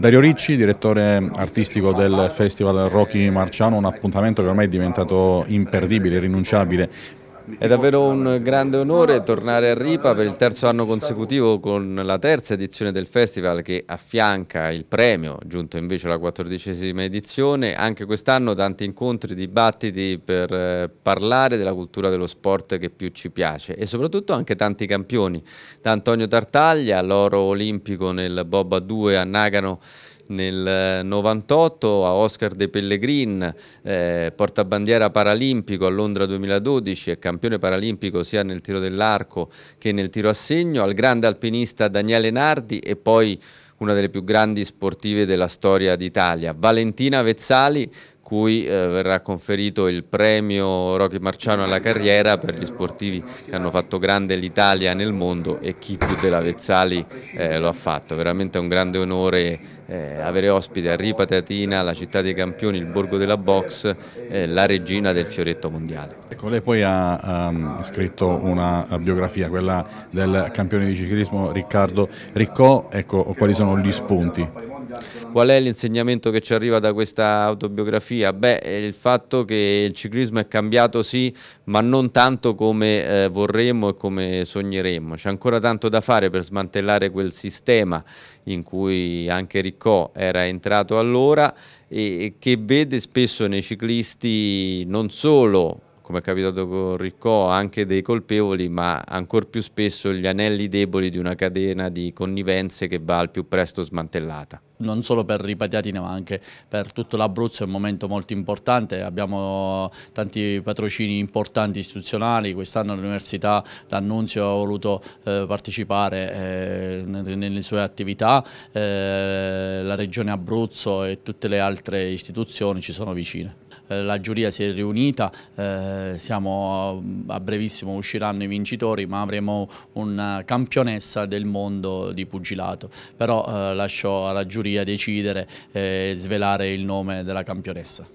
Dario Ricci, direttore artistico del Festival Rocky Marciano, un appuntamento che ormai è diventato imperdibile, irrinunciabile è davvero un grande onore tornare a Ripa per il terzo anno consecutivo con la terza edizione del festival che affianca il premio, giunto invece alla quattordicesima edizione. Anche quest'anno tanti incontri, dibattiti per eh, parlare della cultura dello sport che più ci piace e soprattutto anche tanti campioni, da Antonio Tartaglia, l'oro olimpico nel Bob a 2 a Nagano nel 98 eh, a Oscar De Pellegrin, eh, portabandiera paralimpico a Londra 2012 e campione paralimpico sia nel tiro dell'arco che nel tiro a segno, al grande alpinista Daniele Nardi e poi una delle più grandi sportive della storia d'Italia, Valentina Vezzali, cui eh, verrà conferito il premio Rocky Marciano alla carriera per gli sportivi che hanno fatto grande l'Italia nel mondo e chi più della Vezzali eh, lo ha fatto. Veramente è un grande onore eh, avere ospite a Ripatatina, la città dei campioni, il borgo della box, eh, la regina del fioretto mondiale. Ecco, lei poi ha um, scritto una biografia, quella del campione di ciclismo Riccardo Riccò, ecco, quali sono gli spunti? Qual è l'insegnamento che ci arriva da questa autobiografia? Beh, è il fatto che il ciclismo è cambiato sì, ma non tanto come eh, vorremmo e come sogneremmo. C'è ancora tanto da fare per smantellare quel sistema in cui anche Riccò era entrato allora e che vede spesso nei ciclisti non solo come è capitato con Riccò, anche dei colpevoli, ma ancor più spesso gli anelli deboli di una catena di connivenze che va al più presto smantellata non solo per i ma anche per tutto l'Abruzzo è un momento molto importante, abbiamo tanti patrocini importanti istituzionali, quest'anno l'Università d'Annunzio ha voluto eh, partecipare eh, nelle sue attività, eh, la Regione Abruzzo e tutte le altre istituzioni ci sono vicine. Eh, la giuria si è riunita, eh, siamo, a brevissimo usciranno i vincitori ma avremo una campionessa del mondo di pugilato, però eh, lascio alla giuria giuria decidere eh, e svelare il nome della campionessa.